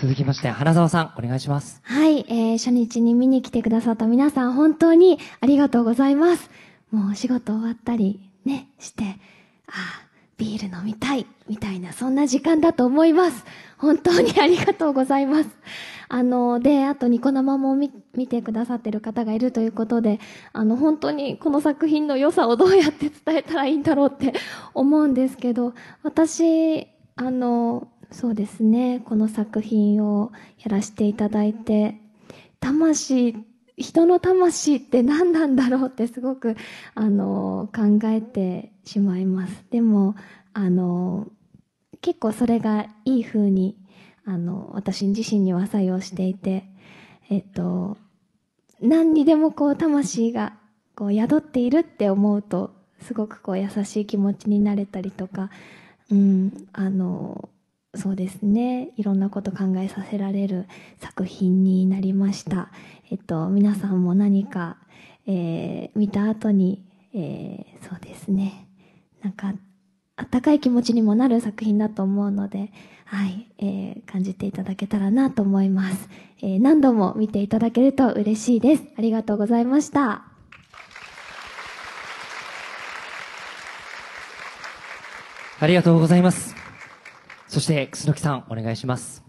続きまして、花澤さん、お願いします。はい、えー、初日に見に来てくださった皆さん、本当にありがとうございます。もうお仕事終わったり、ね、して、ああ、ビール飲みたい、みたいな、そんな時間だと思います。本当に ありがとうございます。あの、で、あとニコ生も見てくださってる方がいるということで、あの、本当にこの作品の良さをどうやって伝えたらいいんだろうって思うんですけど、私、あの、そうですねこの作品をやらせていただいて魂人の魂って何なんだろうってすごくあの考えてしまいますでもあの結構それがいい風にあの私自身には作用していてえっと何にでもこう魂がこう宿っているって思うとすごくこう優しい気持ちになれたりとか、うん、あのそうですねいろんなこと考えさせられる作品になりました、えっと、皆さんも何か、えー、見た後に、えー、そうですねなんかあったかい気持ちにもなる作品だと思うので、はい、えー、感じていただけたらなと思います、えー、何度も見ていただけると嬉しいです。ありがとうございました。ありがとうございます。そして楠さんお願いします。